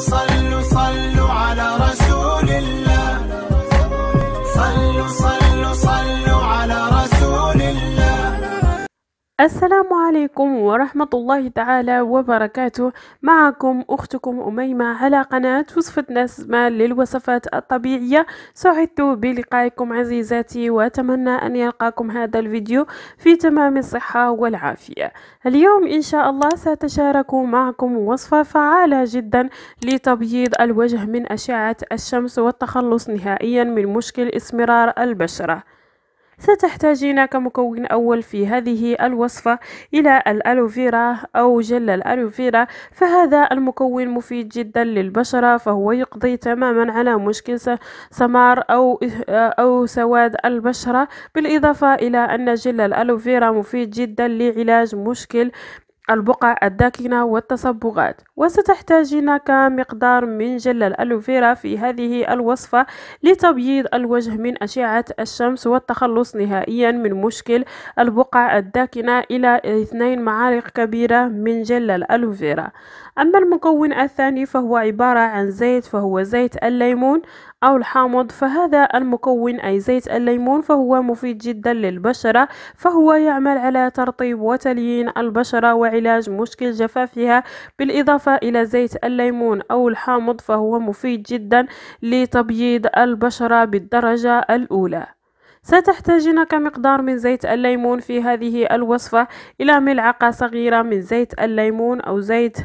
salu salu السلام عليكم ورحمة الله تعالى وبركاته معكم أختكم أميمة على قناة وصفة نسمة للوصفات الطبيعية سعدت بلقائكم عزيزاتي وأتمنى أن يلقاكم هذا الفيديو في تمام الصحة والعافية اليوم إن شاء الله سأتشارك معكم وصفة فعالة جدا لتبييض الوجه من أشعة الشمس والتخلص نهائيا من مشكل اسمرار البشرة ستحتاجين كمكون أول في هذه الوصفة إلى الألوفيرا أو جل الألوفيرا فهذا المكون مفيد جدا للبشرة فهو يقضي تماما على مشكل سمار أو, إه-، أو سواد البشرة بالإضافة إلى أن جل الألوفيرا مفيد جدا لعلاج مشكل البقع الداكنة والتصبغات وستحتاجين كمقدار من جل الألوفيرا في هذه الوصفة لتبييض الوجه من أشعة الشمس والتخلص نهائيا من مشكل البقع الداكنة إلى اثنين معالق كبيرة من جل الألوفيرا أما المكون الثاني فهو عبارة عن زيت فهو زيت الليمون أو الحامض فهذا المكون أي زيت الليمون فهو مفيد جدا للبشرة فهو يعمل على ترطيب وتليين البشرة وعلاج علاج مشكل جفافها بالإضافة إلى زيت الليمون أو الحامض فهو مفيد جدا لتبييض البشرة بالدرجة الأولى ستحتاجين كمقدار من زيت الليمون في هذه الوصفة إلى ملعقة صغيرة من زيت الليمون أو زيت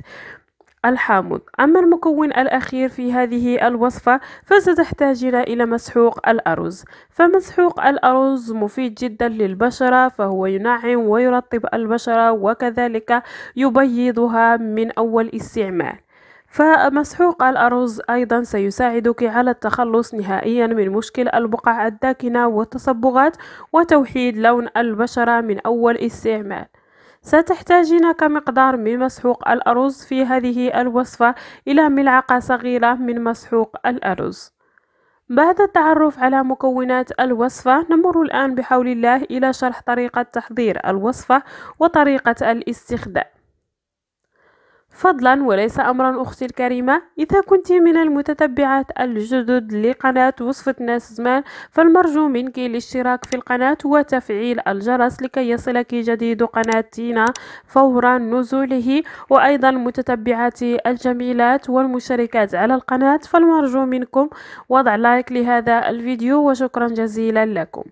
الحامض أما المكون الأخير في هذه الوصفة فستحتاجين إلى مسحوق الأرز فمسحوق الأرز مفيد جدا للبشرة فهو ينعم ويرطب البشرة وكذلك يبيضها من أول استعمال فمسحوق الأرز أيضا سيساعدك على التخلص نهائيا من مشكل البقع الداكنة والتصبغات وتوحيد لون البشرة من أول استعمال ستحتاجين كمقدار من مسحوق الأرز في هذه الوصفة إلى ملعقة صغيرة من مسحوق الأرز بعد التعرف على مكونات الوصفة نمر الآن بحول الله إلى شرح طريقة تحضير الوصفة وطريقة الاستخدام فضلا وليس أمرا أختي الكريمة إذا كنت من المتتبعات الجدد لقناة وصفة ناس زمان فالمرجو منك الاشتراك في القناة وتفعيل الجرس لكي يصلك جديد قناتنا فور نزوله وأيضا متتبعاتي الجميلات والمشاركات على القناة فالمرجو منكم وضع لايك لهذا الفيديو وشكرا جزيلا لكم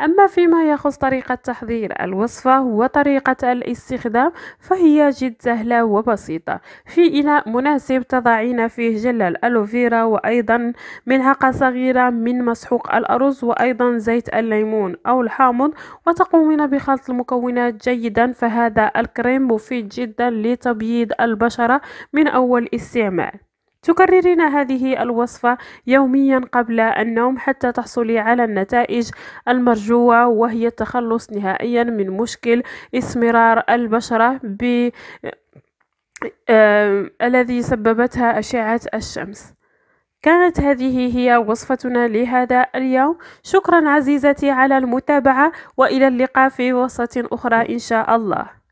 أما فيما يخص طريقة تحضير الوصفة وطريقة الاستخدام فهي جد سهلة وبسيطة في إناء مناسب تضعين فيه جل الألوفيرا وأيضا ملعقة صغيرة من مسحوق الأرز وأيضا زيت الليمون أو الحامض وتقومين بخلط المكونات جيدا فهذا الكريم مفيد جدا لتبييض البشرة من أول استعمال تكررين هذه الوصفة يوميا قبل النوم حتى تحصلي على النتائج المرجوة وهي التخلص نهائيا من مشكل اسمرار البشرة ب آه الذي سببتها أشعة الشمس كانت هذه هي وصفتنا لهذا اليوم شكرا عزيزتي على المتابعة وإلى اللقاء في وصفة أخرى إن شاء الله